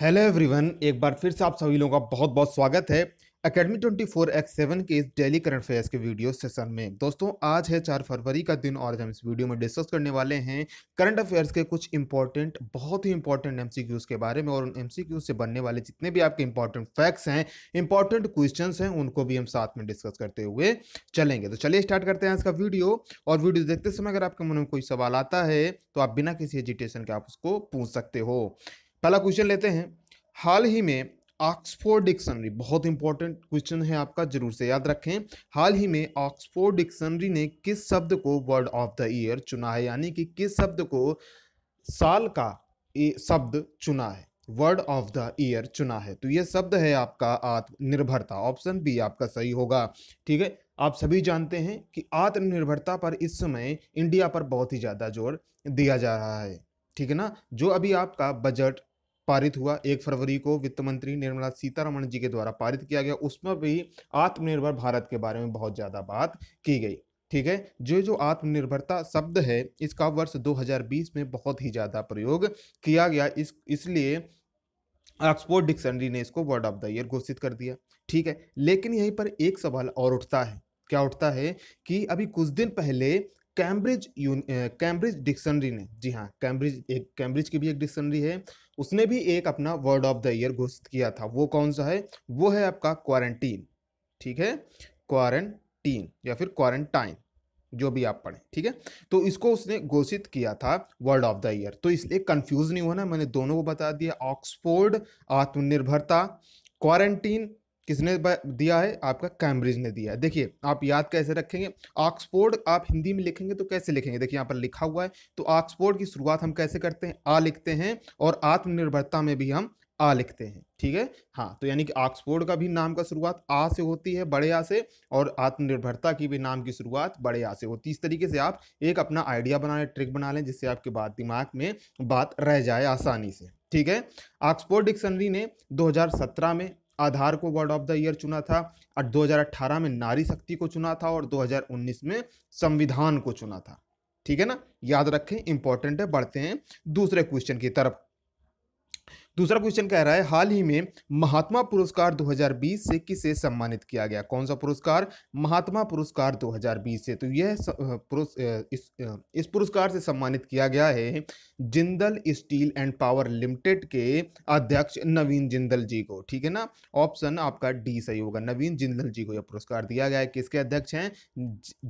hello everyone एक बार फिर से आप सभी लोगों का बहुत बहुत स्वागत है academy twenty four X seven के इस डेली करंट अफेयर्स के वीडियो सेशन में दोस्तों आज है चार फरवरी का दिन और हम इस वीडियो में डिस्कस करने वाले हैं करंट अफेयर्स के कुछ इंपॉर्टेंट बहुत ही इंपॉर्टेंट एमसीक्यूज के बारे में और उन एमसीक्यूज से बनने वाले जितने भी आपके इंपॉर्टेंट फैक्ट्स हैं इंपॉर्टेंट क्वेश्चन हैं उनको भी हम साथ में डिस्कस करते हुए चलेंगे तो चलिए स्टार्ट करते हैं इसका वीडियो और वीडियो देखते समय अगर आपके मन में कोई सवाल आता है तो आप बिना किसी एजिटेशन के आप उसको पूछ सकते हो पहला क्वेश्चन लेते हैं हाल ही में ऑक्सफोर्ड डिक्शनरी बहुत इंपॉर्टेंट क्वेश्चन है आपका जरूर से याद रखें हाल ही में ऑक्सफोर्ड डिक्शनरी ने किस शब्द को वर्ड ऑफ द ईयर चुना है यानी कि किस शब्द को साल का शब्द चुना है वर्ड ऑफ द ईयर चुना है तो यह शब्द है आपका आत्मनिर्भरता ऑप्शन बी आपका सही होगा ठीक है आप सभी जानते हैं कि आत्मनिर्भरता पर इस समय इंडिया पर बहुत ही ज़्यादा जोर दिया जा रहा है ठीक है ना जो अभी आपका बजट पारित हुआ एक फरवरी को वित्त मंत्री निर्मला सीतारमण जी के द्वारा पारित किया गया उसमें भी आत्मनिर्भर भारत के बारे में बहुत ज़्यादा बात की गई ठीक है जो जो आत्मनिर्भरता शब्द है इसका वर्ष 2020 में बहुत ही ज़्यादा प्रयोग किया गया इस इसलिए ऑक्सफोर्ड डिक्शनरी ने इसको वर्ड ऑफ द ईयर घोषित कर दिया ठीक है लेकिन यहीं पर एक सवाल और उठता है क्या उठता है कि अभी कुछ दिन पहले कैम्ब्रिज कैम्ब्रिज डिक्शनरी ने जी हाँ कैम्ब्रिज एक कैम्ब्रिज की भी एक डिक्शनरी है उसने भी एक अपना वर्ड ऑफ द ईयर घोषित किया था वो कौन सा है वो है आपका क्वारंटीन ठीक है क्वारंटीन या फिर क्वारंटाइन जो भी आप पढ़ें ठीक है तो इसको उसने घोषित किया था वर्ड ऑफ द ईयर तो इसलिए कंफ्यूज नहीं होना मैंने दोनों को बता दिया ऑक्सफोर्ड आत्मनिर्भरता क्वारंटीन किसने दिया है आपका कैम्ब्रिज ने दिया है देखिए आप याद कैसे रखेंगे ऑक्सफोर्ड आप हिंदी में लिखेंगे तो कैसे लिखेंगे देखिए यहाँ पर लिखा हुआ है तो ऑक्सफोर्ड की शुरुआत हम कैसे करते हैं आ लिखते हैं और आत्मनिर्भरता में भी हम आ लिखते हैं ठीक है हाँ तो यानी कि ऑक्सफोर्ड का भी नाम का शुरुआत आ से होती है बड़े आ से और आत्मनिर्भरता की भी नाम की शुरुआत बड़े आ से होती है इस तरीके से आप एक अपना आइडिया बना लें ट्रिक बना लें जिससे आपके बात दिमाग में बात रह जाए आसानी से ठीक है ऑक्सफोर्ड डिक्शनरी ने 2017 में आधार को वर्ड ऑफ द ईयर चुना था और 2018 में नारी शक्ति को चुना था और 2019 में संविधान को चुना था ठीक है ना याद रखें इंपॉर्टेंट है बढ़ते हैं दूसरे क्वेश्चन की तरफ दूसरा क्वेश्चन कह रहा है हाल ही में महात्मा पुरस्कार 2020 से किसे सम्मानित किया गया कौन सा पुरस्कार महात्मा पुरस्कार 2020 से तो यह इस, इस पुरस्कार से सम्मानित किया गया है Jindal steel and power limited के अध्यक्ष नवीन जिंदल जी को ठीक है ना ऑप्शन आपका डी सही होगा नवीन जिंदल जी को यह पुरस्कार दिया गया है किसके अध्यक्ष हैं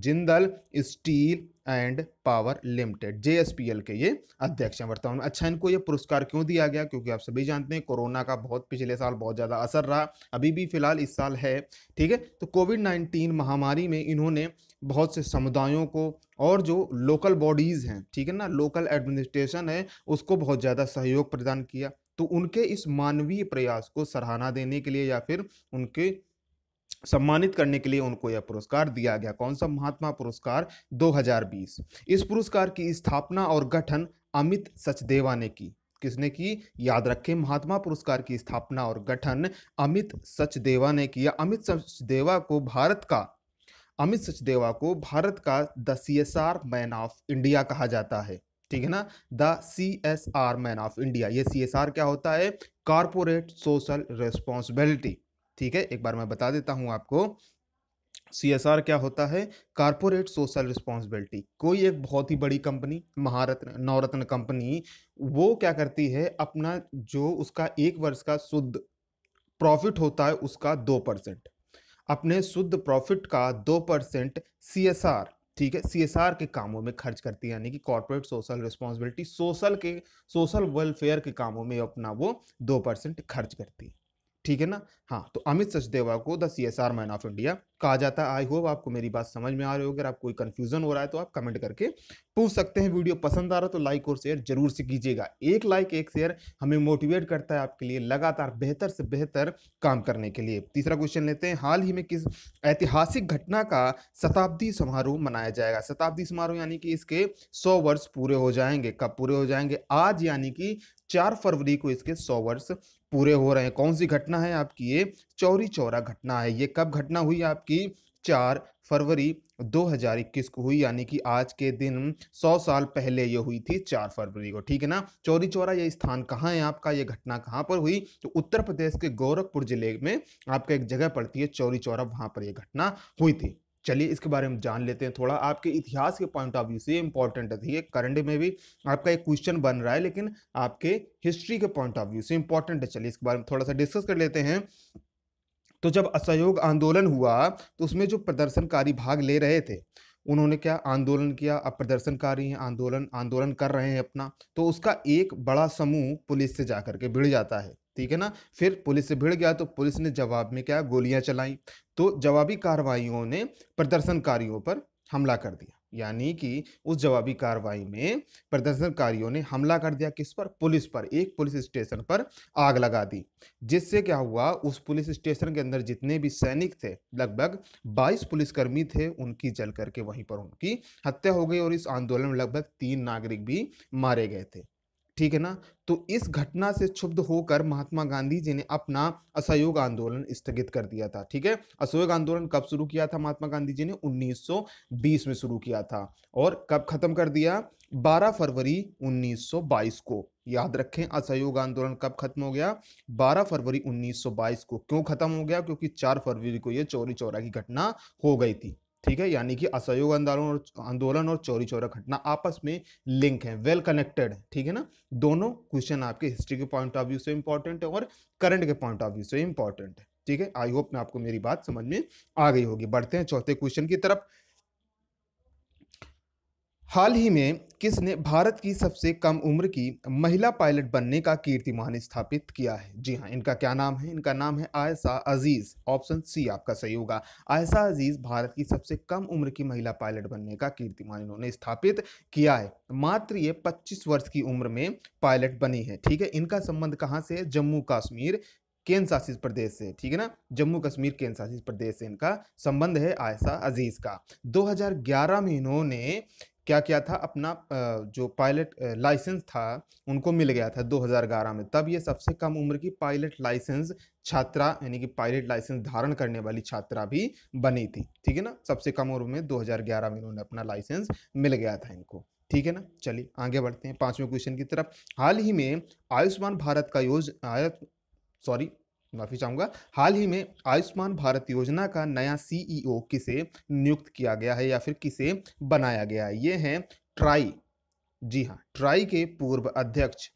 Jindal steel and power limited JSPL के ये अध्यक्ष हैं वर्तमान में अच्छा इनको ये पुरस्कार क्यों दिया गया क्योंकि आप सभी जानते हैं कोरोना का बहुत पिछले साल बहुत ज़्यादा असर रहा अभी भी फिलहाल इस साल है ठीक है तो कोविड नाइन्टीन महामारी में इन्होंने बहुत से समुदायों को और जो लोकल बॉडीज़ हैं ठीक है ना लोकल एडमिनिस्ट्रेशन है उसको बहुत ज़्यादा सहयोग प्रदान किया तो उनके इस मानवीय प्रयास को सराहना देने के लिए या फिर उनके सम्मानित करने के लिए उनको यह पुरस्कार दिया गया कौन सा महात्मा पुरस्कार 2020 इस पुरस्कार की स्थापना और गठन अमित सचदेवा ने की किसने की याद रखें महात्मा पुरस्कार की स्थापना और गठन अमित सचदेवा ने किया अमित सचदेवा को भारत का अमित सचदेवा को भारत का the C S R man of India कहा जाता है ठीक है ना the C S R man of India ये सी एस आर क्या होता है कॉरपोरेट सोशल रेस्पॉन्सिबिलिटी ठीक है एक बार मैं बता देता हूं आपको सी एस आर क्या होता है कारपोरेट सोशल रिस्पॉन्सिबिलिटी कोई एक बहुत ही बड़ी कंपनी महारत्न नवरत्न कंपनी वो क्या करती है अपना जो उसका एक वर्ष का शुद्ध प्रॉफिट होता है उसका दो परसेंट अपने शुद्ध प्रॉफिट का दो परसेंट सी एस आर ठीक है सी एस आर के कामों में खर्च करती है यानी कि कॉरपोरेट सोशल रिस्पॉन्सिबिलिटी सोशल के सोशल वेलफेयर के कामों में अपना वो दो परसेंट खर्च करती है ठीक है ना हाँ तो अमित सचदेवा को the C S R man of India कहा जाता है आई होप आपको मेरी बात समझ में आ रही होगी अगर आप कोई कंफ्यूजन हो रहा है तो आप कमेंट करके पूछ सकते हैं वीडियो पसंद आ रहा है तो लाइक और शेयर जरूर से कीजिएगा एक लाइक एक शेयर हमें मोटिवेट करता है आपके लिए लगातार बेहतर से बेहतर काम करने के लिए तीसरा क्वेश्चन लेते हैं हाल ही में किस ऐतिहासिक घटना का शताब्दी समारोह मनाया जाएगा शताब्दी समारोह यानी कि इसके सौ वर्ष पूरे हो जाएंगे कब पूरे हो जाएंगे आज यानी कि चार फरवरी को इसके सौ वर्ष पूरे हो रहे हैं कौन सी घटना है आपकी ये चौरी चौरा घटना है ये कब घटना हुई आपकी चार फरवरी 2021 को हुई यानी कि आज के दिन 100 साल पहले ये हुई थी 4 फरवरी को ठीक है ना चौरी चौरा ये स्थान कहाँ है आपका ये घटना कहाँ पर हुई तो उत्तर प्रदेश के गोरखपुर जिले में आपका एक जगह पड़ती है चौरी चौरा वहाँ पर यह घटना हुई थी चलिए इसके बारे में जान लेते हैं थोड़ा आपके इतिहास के पॉइंट ऑफ व्यू से इंपॉर्टेंट है ये करंट में भी आपका एक क्वेश्चन बन रहा है लेकिन आपके हिस्ट्री के पॉइंट ऑफ व्यू से इंपॉर्टेंट है चलिए इसके बारे में थोड़ा सा डिस्कस कर लेते हैं तो जब असहयोग आंदोलन हुआ तो उसमें जो प्रदर्शनकारी भाग ले रहे थे उन्होंने क्या आंदोलन किया अब प्रदर्शनकारी हैं आंदोलन आंदोलन कर रहे हैं अपना तो उसका एक बड़ा समूह पुलिस से जा करके भिड़ जाता है ठीक है ना फिर पुलिस से भिड़ गया तो पुलिस ने जवाब में क्या गोलियां चलाई तो जवाबी कार्रवाइयों ने प्रदर्शनकारियों पर हमला कर दिया यानी कि उस जवाबी कार्रवाई में प्रदर्शनकारियों ने हमला कर दिया किस पर पुलिस पर एक पुलिस स्टेशन पर आग लगा दी जिससे क्या हुआ उस पुलिस स्टेशन के अंदर जितने भी सैनिक थे लगभग 22 पुलिसकर्मी थे उनकी जल करके वहीं पर उनकी हत्या हो गई और इस आंदोलन में लगभग तीन नागरिक भी मारे गए थे ठीक है ना तो इस घटना से क्षुब्ध होकर महात्मा गांधी जी ने अपना असहयोग आंदोलन स्थगित कर दिया था ठीक है असहयोग आंदोलन कब शुरू किया था महात्मा गांधी जी ने 1920 में शुरू किया था और कब खत्म कर दिया 12 फरवरी 1922 को याद रखें असहयोग आंदोलन कब खत्म हो गया 12 फरवरी 1922 को क्यों खत्म हो गया क्योंकि 4 फरवरी को यह चोरी चौरा की घटना हो गई थी ठीक है यानी कि असहयोग आंदोलन और आंदोलन और चोरी चोरा घटना आपस में लिंक है वेल कनेक्टेड है ठीक है ना दोनों क्वेश्चन आपके हिस्ट्री के पॉइंट ऑफ व्यू से इंपॉर्टेंट है और करंट के पॉइंट ऑफ व्यू से इंपॉर्टेंट है ठीक है आई होप मैं आपको मेरी बात समझ में आ गई होगी बढ़ते हैं चौथे क्वेश्चन की तरफ हाल ही में किसने भारत की सबसे कम उम्र की महिला पायलट बनने का कीर्तिमान स्थापित किया है जी हाँ इनका क्या नाम है इनका नाम है आयसा अजीज़ ऑप्शन सी आपका सही होगा आयसा अजीज़ भारत की सबसे कम उम्र की महिला पायलट बनने का कीर्तिमान इन्होंने स्थापित किया है मात्र ये 25 वर्ष की उम्र में पायलट बनी है ठीक है इनका संबंध कहाँ से है जम्मू कश्मीर केंद्र शासित प्रदेश से ठीक है ना जम्मू कश्मीर केंद्र शासित प्रदेश से इनका संबंध है आयसा अजीज का 2011 में इन्होंने क्या किया था अपना जो पायलट लाइसेंस था उनको मिल गया था 2011 में तब ये सबसे कम उम्र की पायलट लाइसेंस छात्रा यानी कि पायलट लाइसेंस धारण करने वाली छात्रा भी बनी थी ठीक है ना सबसे कम उम्र में 2011 में इन्होंने अपना लाइसेंस मिल गया था इनको ठीक है ना चलिए आगे बढ़ते हैं पाँचवें क्वेश्चन की तरफ हाल ही में आयुष्मान भारत का योज सॉरी माफी चाहूंगा हाल ही में आयुष्मान भारत योजना का नया सीईओ e किसे नियुक्त किया गया है या फिर किसे बनाया गया है ये हैं ट्राई जी हाँ ट्राई के पूर्व अध्यक्ष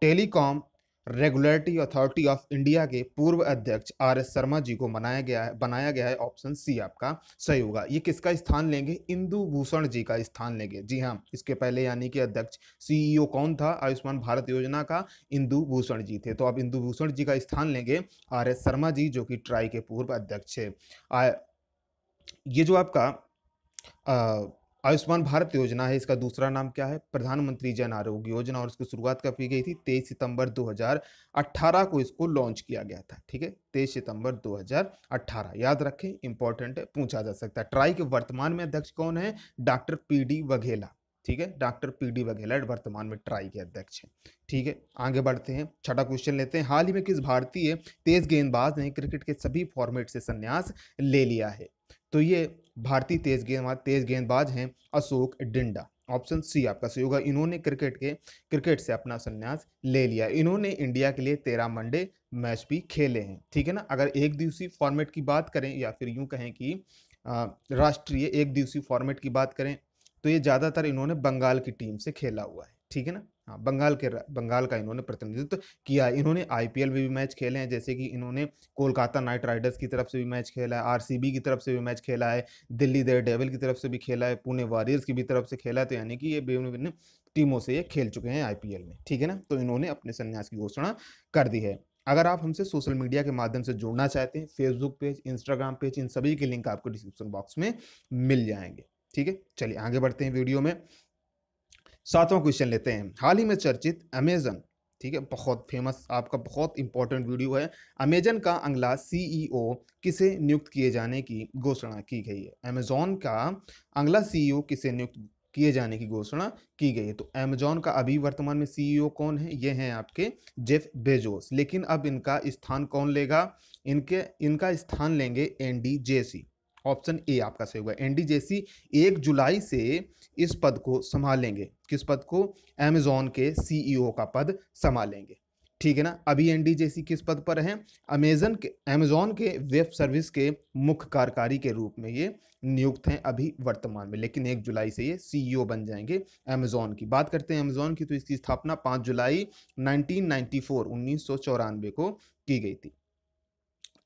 telecom regulatory authority of India के पूर्व अध्यक्ष आर एस शर्मा जी को मनाया गया है बनाया गया है ऑप्शन सी आपका सही होगा ये किसका स्थान लेंगे इंदु भूषण जी का स्थान लेंगे जी हाँ इसके पहले यानी कि अध्यक्ष सीईओ e कौन था आयुष्मान भारत योजना का इंदु भूषण जी थे तो अब इंदु भूषण जी का स्थान लेंगे आर एस शर्मा जी जो कि ट्राई के पूर्व अध्यक्ष है ये जो आपका आ, आयुष्मान भारत योजना है इसका दूसरा नाम क्या है प्रधानमंत्री जन आरोग्य योजना और इसकी शुरुआत कब की गई थी तेईस सितंबर 2018 को इसको लॉन्च किया गया था ठीक है तेईस सितंबर 2018 याद रखें इंपॉर्टेंट है पूछा जा सकता है ट्राई के वर्तमान में अध्यक्ष कौन है डॉक्टर पी डी वघेला ठीक है डॉक्टर पी डी वघेला वर्तमान में ट्राई के अध्यक्ष हैं ठीक है आगे बढ़ते हैं छठा क्वेश्चन लेते हैं हाल ही में किस भारतीय तेज गेंदबाज ने क्रिकेट के सभी फॉर्मेट से संन्यास ले लिया है तो ये भारतीय तेज गेंदबाज तेज गेंदबाज हैं अशोक डिंडा ऑप्शन सी आपका सही होगा इन्होंने क्रिकेट के क्रिकेट से अपना संन्यास ले लिया इन्होंने इंडिया के लिए तेरह वनडे मैच भी खेले हैं ठीक है ना अगर एक दिवसीय फॉर्मेट की बात करें या फिर यूं कहें कि राष्ट्रीय एक दिवसीय फॉर्मेट की बात करें तो ये ज़्यादातर इन्होंने बंगाल की टीम से खेला हुआ है ठीक है ना हाँ बंगाल के बंगाल का इन्होंने प्रतिनिधित्व किया है इन्होंने आईपीएल में भी मैच खेले हैं जैसे कि इन्होंने कोलकाता नाइट राइडर्स की तरफ से भी मैच खेला है आरसीबी की तरफ से भी मैच खेला है दिल्ली देर डेविल की तरफ से भी खेला है पुणे वॉरियर्स की भी तरफ से खेला है तो यानी कि ये विभिन्न विभिन्न टीमों से ये खेल चुके हैं आईपीएल में ठीक है ना तो इन्होंने अपने संन्यास की घोषणा कर दी है अगर आप हमसे सोशल मीडिया के माध्यम से जुड़ना चाहते हैं फेसबुक पेज इंस्टाग्राम पेज इन सभी के लिंक आपको डिस्क्रिप्शन बॉक्स में मिल जाएंगे ठीक है चलिए आगे बढ़ते हैं वीडियो में सातवां क्वेश्चन लेते हैं हाल ही में चर्चित अमेजन ठीक है बहुत फेमस आपका बहुत इंपॉर्टेंट वीडियो है अमेजन का अंगला सीईओ e किसे नियुक्त किए जाने की घोषणा की गई है अमेजोन का अंगला सीईओ e किसे नियुक्त किए जाने की घोषणा की गई है तो अमेजोन का अभी वर्तमान में सीईओ e कौन है ये हैं आपके जेफ बेजोस लेकिन अब इनका स्थान कौन लेगा इनके इनका स्थान लेंगे N D J C option A आपका सही होगा एनडीजेसी एक जुलाई से इस पद को संभालेंगे किस पद को अमेजोन के सीईओ e का पद संभालेंगे ठीक है ना अभी एनडीजेसी किस पद पर हैं अमेजन के अमेजोन के वेब सर्विस के मुख्य कार्यकारी के रूप में ये नियुक्त हैं अभी वर्तमान में लेकिन एक जुलाई से ये सीईओ e बन जाएंगे अमेजोन की बात करते हैं अमेजोन की तो इसकी स्थापना पाँच जुलाई नाइनटीन नाइन्टी को की गई थी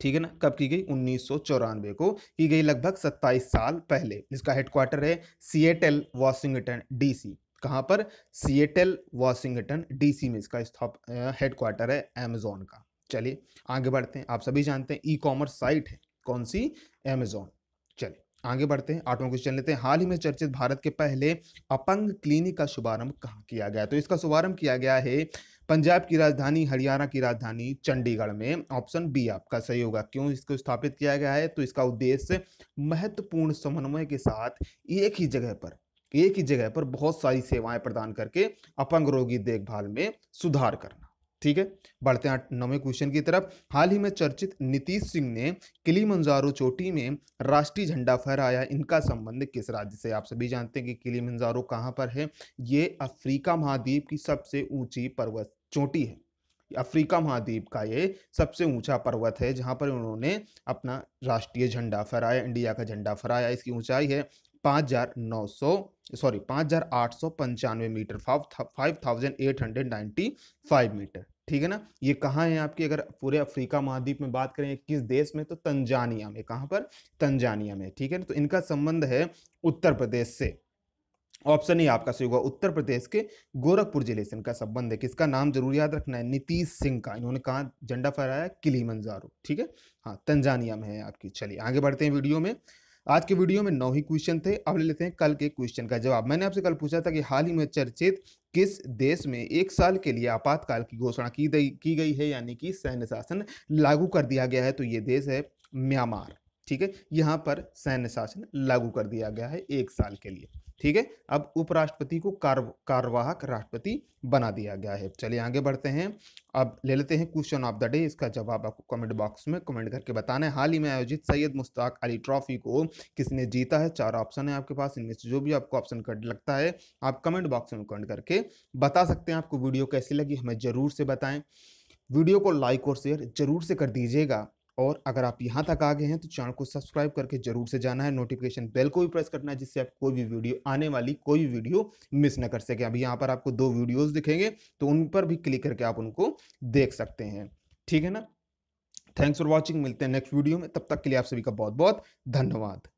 ठीक है ना कब की गई उन्नीस को की गई लगभग 27 साल पहले इसका हेडक्वार्टर है सीएटल वॉशिंगटन डीसी कहां पर सीएटल वॉशिंगटन डीसी में इसका हेडक्वार्टर है एमेजोन का चलिए आगे बढ़ते हैं आप सभी जानते हैं ई कॉमर्स साइट है कौन सी एमेजोन चलिए आगे बढ़ते हैं आठवां क्वेश्चन लेते हैं हाल ही में चर्चित भारत के पहले अपंग क्लिनिक का शुभारंभ कहाँ किया गया तो इसका शुभारंभ किया गया है पंजाब की राजधानी हरियाणा की राजधानी चंडीगढ़ में ऑप्शन बी आपका सही होगा क्यों इसको स्थापित किया गया है तो इसका उद्देश्य महत्वपूर्ण समन्वय के साथ एक ही जगह पर एक ही जगह पर बहुत सारी सेवाएं प्रदान करके अपंग रोगी देखभाल में सुधार करना ठीक है बढ़ते हैं नौवें क्वेश्चन की तरफ हाल ही में चर्चित नीतीश सिंह ने किली मंजारो चोटी में राष्ट्रीय झंडा फहराया इनका संबंध किस राज्य से आप सभी जानते हैं कि किली मंजारो कहाँ पर है ये अफ्रीका महाद्वीप की सबसे ऊंची पर्वत चोटी है अफ्रीका महाद्वीप का ये सबसे ऊंचा पर्वत है जहां पर उन्होंने अपना राष्ट्रीय झंडा फहराया इंडिया का झंडा फहराया इसकी ऊंचाई है पाँच हज़ार नौ सौ सॉरी पाँच हज़ार आठ सौ पंचानवे metre five thousand eight hundred ninety five metre ठीक है ना ये कहाँ है आपकी अगर पूरे अफ्रीका महाद्वीप में बात करें किस देश में तो तंजानिया में कहाँ पर तंजानिया में ठीक है ना तो इनका संबंध है उत्तर प्रदेश से ऑप्शन ही आपका सही होगा उत्तर प्रदेश के गोरखपुर जिले से इनका संबंध है किसका नाम जरूर याद रखना है नीतीश सिंह का इन्होंने कहा झंडा फहराया किली ठीक है हाँ तंजानिया में है आपकी चलिए आगे बढ़ते हैं वीडियो में आज के वीडियो में नौ ही क्वेश्चन थे अब ले लेते हैं कल के क्वेश्चन का जवाब मैंने आपसे कल पूछा था कि हाल ही में चर्चित किस देश में एक साल के लिए आपातकाल की घोषणा की की गई है यानी कि सैन्य शासन लागू कर दिया गया है तो ये देश है म्यांमार ठीक है यहाँ पर सैन्य शासन लागू कर दिया गया है एक साल के लिए ठीक है अब उपराष्ट्रपति को कार कार्यवाहक राष्ट्रपति बना दिया गया है चलिए आगे बढ़ते हैं अब ले लेते हैं क्वेश्चन ऑफ द डे इसका जवाब आपको कमेंट बॉक्स में कमेंट करके बताना है हाल ही में आयोजित सैयद मुश्ताक अली ट्रॉफी को किसने जीता है चार ऑप्शन है आपके पास इनमें से जो भी आपको ऑप्शन कट लगता है आप कमेंट बॉक्स में कमेंट करके बता सकते हैं आपको वीडियो कैसी लगी हमें ज़रूर से बताएं वीडियो को लाइक और शेयर जरूर से कर दीजिएगा और अगर आप यहाँ तक आ गए हैं तो चैनल को सब्सक्राइब करके जरूर से जाना है नोटिफिकेशन बेल को भी प्रेस करना है जिससे आप कोई भी वीडियो आने वाली कोई भी वीडियो मिस ना कर सके अभी यहाँ पर आपको दो वीडियोज़ दिखेंगे तो उन पर भी क्लिक करके आप उनको देख सकते हैं ठीक है ना थैंक्स फॉर वॉचिंग मिलते हैं नेक्स्ट वीडियो में तब तक के लिए आप सभी का बहुत बहुत धन्यवाद